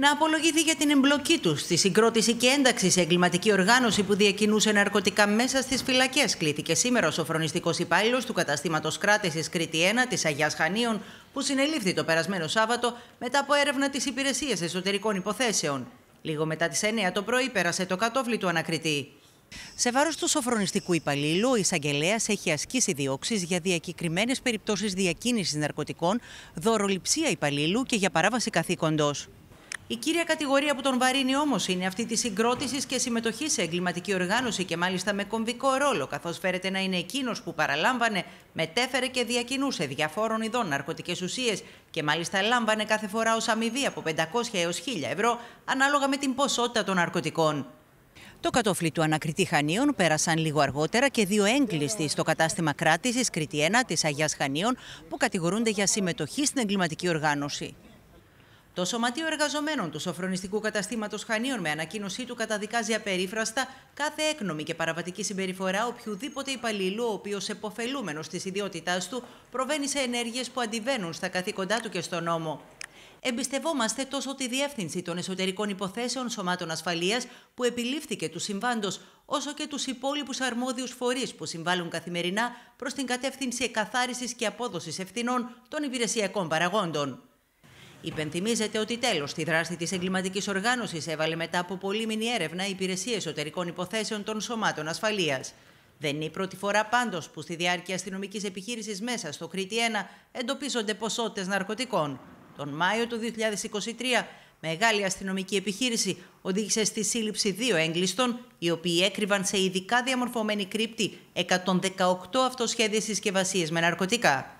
να απολογηθεί για την εμπλοκή τους στη συγκρότηση και ένταξη σε εγκληματική οργάνωση που διακινούσε ναρκωτικά μέσα στις φυλακές. Κλήθηκε σήμερα ο σοφρονιστικός υπάλληλος του καταστήματος κράτησης Κρήτη 1 της Αγία Χανίων, που συνελήφθη το περασμένο Σάββατο μετά από έρευνα της Υπηρεσίας Εσωτερικών Υποθέσεων. Λίγο μετά τις 9 το πρωί πέρασε το κατόφλι του ανακριτή. Σε βάρος του σοφρονιστικού υπαλλήλου, ο εισαγγελέας έχει ασκήσει διώξεις για διακεκριμένες περιπτώσεις διακίνησης ναρκωτικών, δωροληψία υπαλλήλου και για παράβαση καθήκοντος. Η κύρια κατηγορία που τον βαρύνει όμως είναι αυτή της συγκρότησης και συμμετοχής σε εγκληματική οργάνωση και μάλιστα με κομβικό ρόλο, καθώς φέρεται να είναι εκείνος που παραλάμβανε, μετέφερε και διακινούσε διαφόρων ειδών ναρκωτικές ουσίες και μάλιστα λάμβανε κάθε φορά ως αμοιβή από 500 έω 1000 ευρώ, ανάλογα με την ποσότητα των ναρκωτικών. Το κατόφλι του ανακριτή Χανίων πέρασαν λίγο αργότερα και δύο έγκλειστοι στο κατάστημα κράτησης Κριτιένα της Αγίας Χανίων που κατηγορούνται για συμμετοχή στην εγκληματική οργάνωση. Το Σωματείο Εργαζομένων του Σοφρονιστικού Καταστήματος Χανίων, με ανακοίνωσή του, καταδικάζει απερίφραστα κάθε έκνομη και παραβατική συμπεριφορά οποιοδήποτε υπαλλήλου, ο οποίος εποφελούμενος της ιδιότητάς του, προβαίνει σε ενέργειες που αντιβαίνουν στα καθήκοντά του και στον νόμο. Εμπιστευόμαστε τόσο τη διεύθυνση των εσωτερικών υποθέσεων σωμάτων ασφαλείας που επιλήφθηκε του συμβάντος, όσο και τους υπόλοιπους αρμόδιους φορείς που συμβάλλουν καθημερινά προς την κατεύθυνση εκαθάρισης και απόδοσης ευθυνών των υπηρεσιακών παραγόντων. Υπενθυμίζεται ότι τέλος στη δράση της εγκληματικής οργάνωσης έβαλε μετά από πολύμηνη έρευνα η Υπηρεσία Εσωτερικών Υποθέσεων των Σωμάτων Ασφαλείας. Δεν είναι η πρώτη φορά πάντως που στη διάρκεια αστυνομικής επιχείρησης μέσα στο Κρήτη 1 εντοπίζονται ποσότητες ναρκωτικών. Τον Μάιο του 2023, μεγάλη αστυνομική επιχείρηση οδήγησε στη σύλληψη δύο έγκλειστων, οι οποίοι έκρυβαν σε ειδικά διαμορφωμένη κρύπτη 118 αυτοσχέδια συσκευασίες με ναρκωτικά.